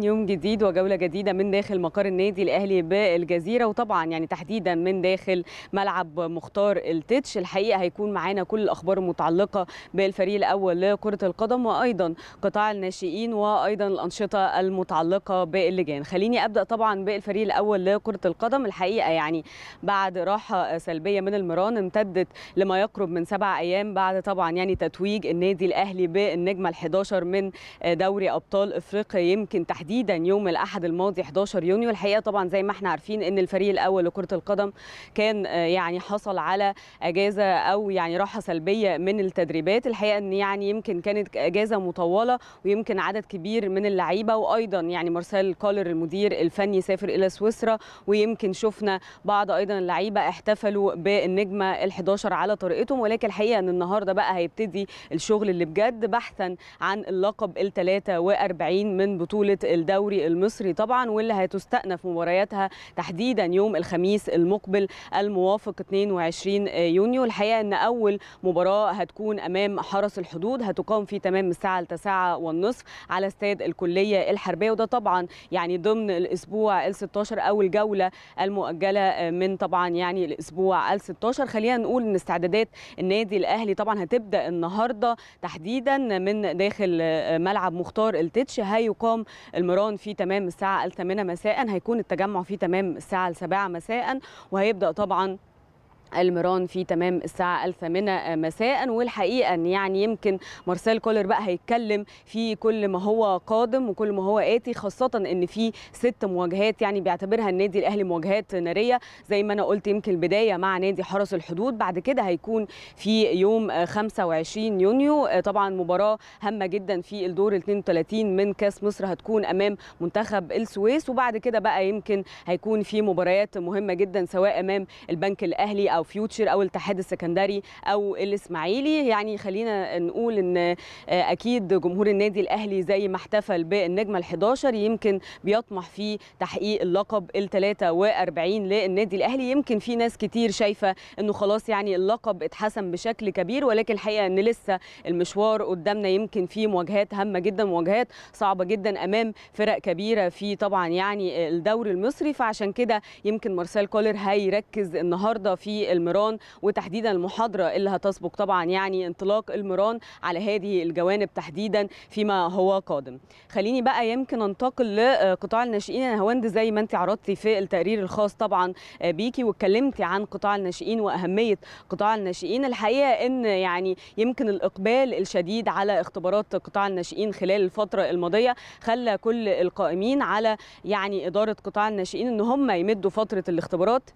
يوم جديد وجوله جديده من داخل مقر النادي الاهلي بالجزيره وطبعا يعني تحديدا من داخل ملعب مختار التتش الحقيقه هيكون معانا كل الاخبار المتعلقه بالفريق الاول لكره القدم وايضا قطاع الناشئين وايضا الانشطه المتعلقه باللجان خليني ابدا طبعا بالفريق الاول لكره القدم الحقيقه يعني بعد راحه سلبيه من المران امتدت لما يقرب من سبع ايام بعد طبعا يعني تتويج النادي الاهلي بالنجمه ال11 من دوري ابطال افريقيا يمكن تحديدا تحديدا يوم الاحد الماضي 11 يونيو الحقيقه طبعا زي ما احنا عارفين ان الفريق الاول لكره القدم كان آه، يعني حصل على اجازه او يعني راحه سلبيه من التدريبات الحقيقه ان يعني يمكن كانت اجازه مطوله ويمكن عدد كبير من اللعيبه وايضا يعني مارسيل كولر المدير الفني سافر الى سويسرا ويمكن شفنا بعض ايضا اللعيبه احتفلوا بالنجمه ال11 على طريقتهم ولكن الحقيقه ان النهارده بقى هيبتدي الشغل اللي بجد بحثا عن اللقب ال43 من بطوله الدوري المصري طبعا واللي هتستأنف مبارياتها تحديدا يوم الخميس المقبل الموافق 22 يونيو الحقيقه ان اول مباراه هتكون امام حرس الحدود هتقام في تمام الساعه 9 والنصف على استاد الكليه الحربيه وده طبعا يعني ضمن الاسبوع ال16 او الجوله المؤجله من طبعا يعني الاسبوع ال16 خلينا نقول ان استعدادات النادي الاهلي طبعا هتبدا النهارده تحديدا من داخل ملعب مختار التتش هيقام المران فيه تمام الساعه الثامنه مساء هيكون التجمع فيه تمام الساعه السابعه مساء وهيبدا طبعا المران في تمام الساعه الثامنه مساء والحقيقه ان يعني يمكن مارسيل كولر بقى هيتكلم في كل ما هو قادم وكل ما هو اتي خاصه ان في ست مواجهات يعني بيعتبرها النادي الاهلي مواجهات ناريه زي ما انا قلت يمكن البدايه مع نادي حرس الحدود بعد كده هيكون في يوم 25 يونيو طبعا مباراه هامه جدا في الدور 32 من كاس مصر هتكون امام منتخب السويس وبعد كده بقى يمكن هيكون في مباريات مهمه جدا سواء امام البنك الاهلي او او فيوتشر او الاتحاد السكندري او الاسماعيلي يعني خلينا نقول ان آه، اكيد جمهور النادي الاهلي زي ما احتفل بالنجمه ال11 يمكن بيطمح في تحقيق اللقب ال43 للنادي الاهلي يمكن في ناس كتير شايفه انه خلاص يعني اللقب اتحسم بشكل كبير ولكن الحقيقه ان لسه المشوار قدامنا يمكن في مواجهات هامه جدا مواجهات صعبه جدا امام فرق كبيره في طبعا يعني الدوري المصري فعشان كده يمكن مارسيل كولر هيركز النهارده في المران وتحديدا المحاضرة اللي هتسبق طبعا يعني انطلاق المران على هذه الجوانب تحديدا فيما هو قادم خليني بقى يمكن انتقل لقطاع الناشئين انا هوند زي ما انت عرضتي في التقرير الخاص طبعا بيكي واتكلمتي عن قطاع الناشئين واهميه قطاع الناشئين الحقيقه ان يعني يمكن الاقبال الشديد على اختبارات قطاع الناشئين خلال الفتره الماضيه خلى كل القائمين على يعني اداره قطاع الناشئين ان هم يمدوا فتره الاختبارات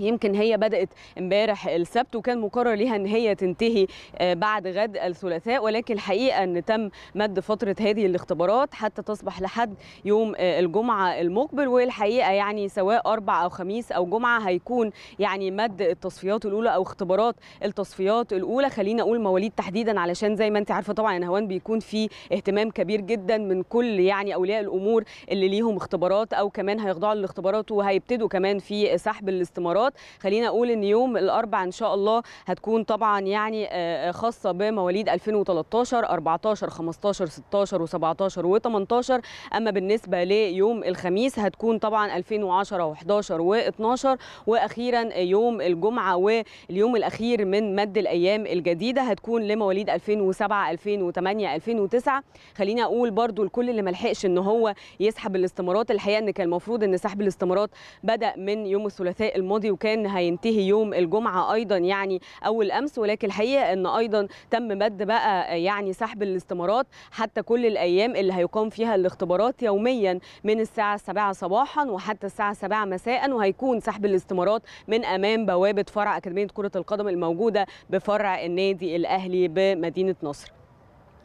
يمكن هي بدأت امبارح السبت وكان مقرر ليها ان هي تنتهي آه، بعد غد الثلاثاء ولكن الحقيقه ان تم مد فتره هذه الاختبارات حتى تصبح لحد يوم آه، الجمعه المقبل والحقيقه يعني سواء اربع او خميس او جمعه هيكون يعني مد التصفيات الاولى او اختبارات التصفيات الاولى خلينا اقول مواليد تحديدا علشان زي ما انت عارفه طبعا هوان بيكون في اهتمام كبير جدا من كل يعني اولياء الامور اللي ليهم اختبارات او كمان هيخضعوا للاختبارات وهيبتدوا كمان في سحب الاستمارات الخيارات خلينا اقول ان يوم الاربع ان شاء الله هتكون طبعا يعني آه، آه، خاصه بمواليد 2013 14 15 16 و17 و18 اما بالنسبه ليوم الخميس هتكون طبعا 2010 و11 و12 واخيرا يوم الجمعه واليوم الاخير من مد الايام الجديده هتكون لمواليد 2007 2008 2009 خليني اقول برضو لكل اللي ملحقش ان هو يسحب الاستمارات الحقيقه ان كان المفروض ان سحب الاستمارات بدا من يوم الثلاثاء الماضي كان هينتهي يوم الجمعه ايضا يعني اول امس ولكن الحقيقه ان ايضا تم مد بقى يعني سحب الاستمارات حتى كل الايام اللي هيقام فيها الاختبارات يوميا من الساعه 7 صباحا وحتى الساعه 7 مساء وهيكون سحب الاستمارات من امام بوابه فرع اكاديميه كره القدم الموجوده بفرع النادي الاهلي بمدينه نصر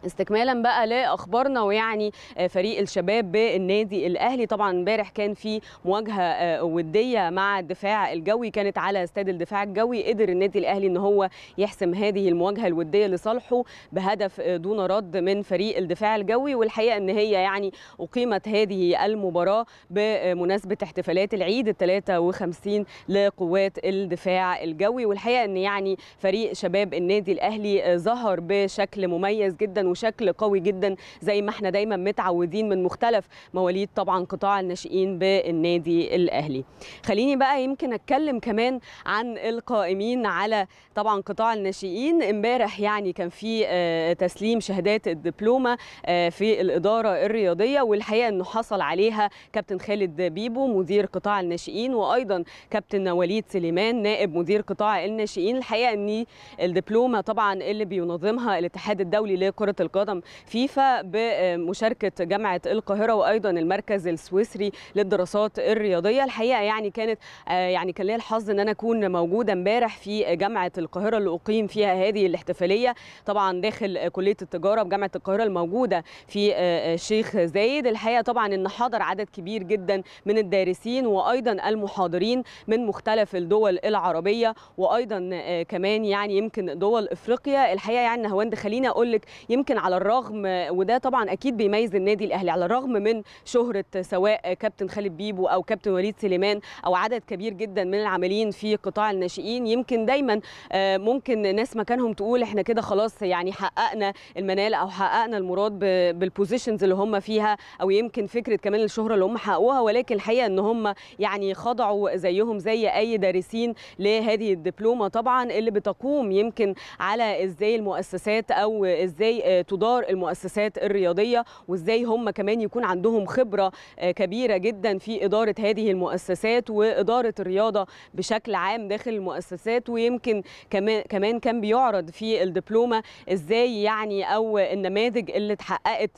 استكمالا بقى لاخبارنا ويعني آه، فريق الشباب بالنادي الاهلي طبعا امبارح كان في مواجهه آه، وديه مع الدفاع الجوي كانت على استاد الدفاع الجوي قدر النادي الاهلي ان هو يحسم هذه المواجهه الوديه لصالحه بهدف آه، دون رد من فريق الدفاع الجوي والحقيقه ان هي يعني اقيمت هذه المباراه بمناسبه احتفالات العيد ال 53 لقوات الدفاع الجوي والحقيقه ان يعني فريق شباب النادي الاهلي ظهر بشكل مميز جدا وشكل قوي جدا زي ما احنا دايما متعودين من مختلف مواليد طبعا قطاع الناشئين بالنادي الاهلي خليني بقى يمكن اتكلم كمان عن القائمين على طبعا قطاع الناشئين امبارح يعني كان في آه، تسليم شهادات الدبلومه آه، في الاداره الرياضيه والحقيقه انه حصل عليها كابتن خالد بيبو مدير قطاع الناشئين وايضا كابتن وليد سليمان نائب مدير قطاع الناشئين الحقيقه ان الدبلومه طبعا اللي بينظمها الاتحاد الدولي لكره القدم فيفا بمشاركه جامعه القاهره وايضا المركز السويسري للدراسات الرياضيه الحقيقه يعني كانت آه، يعني كان لي الحظ ان انا اكون موجوده امبارح في جامعه القاهره اللي اقيم فيها هذه الاحتفاليه طبعا داخل كليه التجاره بجامعه القاهره الموجوده في الشيخ آه، آه، زايد الحقيقه طبعا ان حضر عدد كبير جدا من الدارسين وايضا المحاضرين من مختلف الدول العربيه وايضا كمان يعني يمكن دول افريقيا الحقيقه يعني هوند خليني اقول لك يمكن ولكن على الرغم وده طبعا اكيد بيميز النادي الاهلي على الرغم من شهره سواء كابتن خالد بيبو او كابتن وليد سليمان او عدد كبير جدا من العاملين في قطاع الناشئين يمكن دايما آه، ممكن ناس مكانهم تقول احنا كده خلاص يعني حققنا المنال او حققنا المراد بالبوزيشنز اللي هم فيها او يمكن فكره كمان الشهره اللي هم حققوها ولكن الحقيقه ان هم يعني خضعوا زيهم زي اي دارسين لهذه الدبلومه طبعا اللي بتقوم يمكن على ازاي المؤسسات او ازاي آه، تدار المؤسسات الرياضيه وازاي هم كمان يكون عندهم خبره آه، كبيره جدا في اداره هذه المؤسسات واداره الرياضه بشكل عام داخل المؤسسات ويمكن كمان كمان كان بيعرض في الدبلومه ازاي يعني او النماذج اللي اتحققت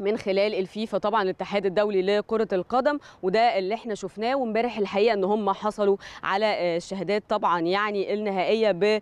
من خلال الفيفا طبعا الاتحاد الدولي لكره القدم وده اللي احنا شفناه وامبارح الحقيقه ان هم حصلوا على آه، الشهادات طبعا يعني النهائيه ب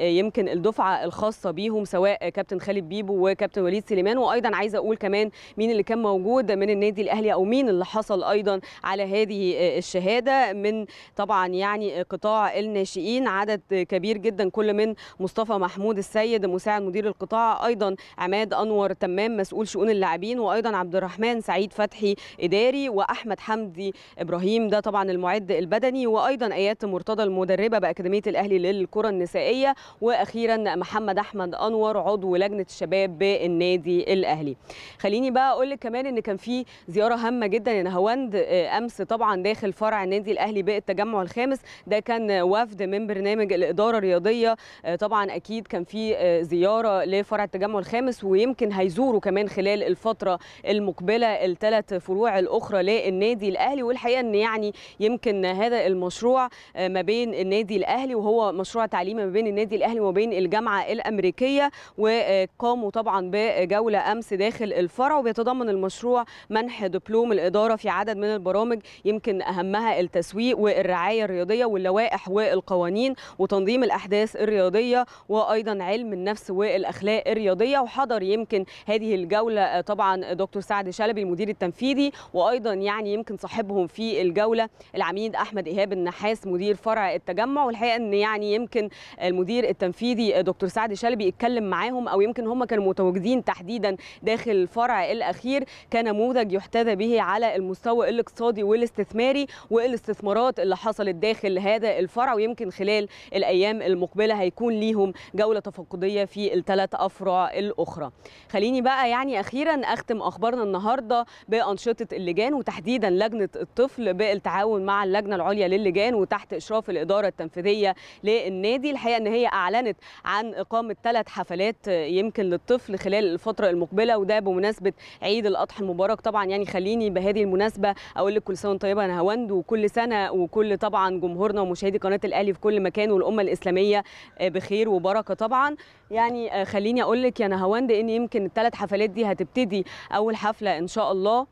يمكن الدفعه الخاصه بيهم سواء كابتن خالد بيبو وكابتن وليد سليمان وايضا عايزه اقول كمان مين اللي كان موجود من النادي الاهلي او مين اللي حصل ايضا على هذه آه، الشهاده من طبعا يعني قطاع الناشئين عدد كبير جدا كل من مصطفى محمود السيد مساعد مدير القطاع ايضا عماد انور تمام مسؤول شؤون اللاعبين الرئاسيين وايضا عبد الرحمن سعيد فتحي اداري واحمد حمدي ابراهيم ده طبعا المعد البدني وايضا ايات مرتضى المدربه باكاديميه الاهلي للكره النسائيه واخيرا محمد احمد انور عضو لجنه الشباب بالنادي الاهلي خليني بقى اقول لك كمان ان كان في زياره هامه جدا لنهاوند امس طبعا داخل فرع النادي الاهلي بالتجمع الخامس ده كان وفد من برنامج الاداره الرياضيه طبعا اكيد كان في زياره لفرع التجمع الخامس ويمكن هيزوروا كمان خلال الفتره الفتره المقبله الثلاث فروع الاخرى للنادي الاهلي والحقيقه ان يعني يمكن هذا المشروع آه، ما بين النادي الاهلي وهو مشروع تعليم ما بين النادي الاهلي وما بين الجامعه الامريكيه وقاموا طبعا بجوله امس داخل الفرع وبيتضمن المشروع منح دبلوم الاداره في عدد من البرامج يمكن اهمها التسويق والرعايه الرياضيه واللوائح والقوانين وتنظيم الاحداث الرياضيه وايضا علم النفس والاخلاق الرياضيه وحضر يمكن هذه الجوله آه، طبعا دكتور سعد شلبي المدير التنفيذي وايضا يعني يمكن صاحبهم في الجوله العميد احمد ايهاب النحاس مدير فرع التجمع والحقيقه ان يعني يمكن المدير التنفيذي دكتور سعد شلبي اتكلم معاهم او يمكن هم كانوا متواجدين تحديدا داخل الفرع الاخير كنموذج يحتذى به على المستوى الاقتصادي والاستثماري والاستثمارات اللي حصلت داخل هذا الفرع ويمكن خلال الايام المقبله هيكون ليهم جوله تفقديه في الثلاث افرع الاخرى خليني بقى يعني اخيرا أخ نختم اخبارنا النهارده بانشطه اللجان وتحديدا لجنه الطفل بالتعاون مع اللجنه العليا للجان وتحت اشراف الاداره التنفيذيه للنادي الحقيقه ان هي اعلنت عن اقامه ثلاث حفلات يمكن للطفل خلال الفتره المقبله وده بمناسبه عيد الاضحى المبارك طبعا يعني خليني بهذه المناسبه اقول لك كل سنه طيبه يا هوند وكل سنه وكل طبعا جمهورنا ومشاهدي قناه الاهلي في كل مكان والامه الاسلاميه بخير وبركه طبعا يعني آه، خليني اقول لك يا نهاوند ان يمكن الثلاث حفلات دي هتبتدي اول حفله ان شاء الله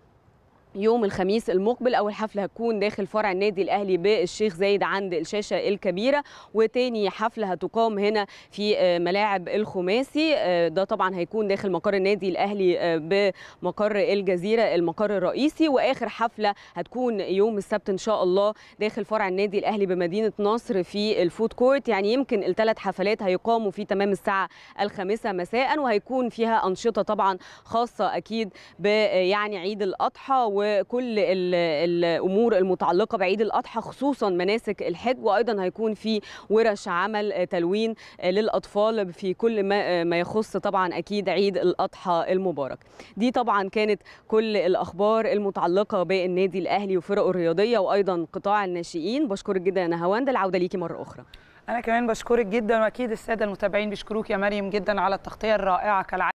يوم الخميس المقبل اول حفله هتكون داخل فرع النادي الاهلي بالشيخ زايد عند الشاشه الكبيره وتاني حفله هتقام هنا في آه، ملاعب الخماسي آه، ده طبعا هيكون داخل مقر النادي الاهلي آه، بمقر الجزيره المقر الرئيسي واخر حفله هتكون يوم السبت ان شاء الله داخل فرع النادي الاهلي بمدينه نصر في الفود كورت يعني يمكن الثلاث حفلات هيقاموا في تمام الساعه الخامسه مساء وهيكون فيها انشطه طبعا خاصه اكيد يعني عيد الاضحى وكل الامور المتعلقه بعيد الاضحى خصوصا مناسك الحج وايضا هيكون في ورش عمل آه، تلوين آه، للاطفال في كل ما, آه، ما يخص طبعا اكيد عيد الاضحى المبارك دي طبعا كانت كل الاخبار المتعلقه بالنادي الاهلي وفرقه الرياضيه وايضا قطاع الناشئين بشكرك جدا يا نهاوند العوده ليكي مره اخرى انا كمان بشكرك جدا واكيد الساده المتابعين بيشكروك يا مريم جدا على التغطيه الرائعه كالعاده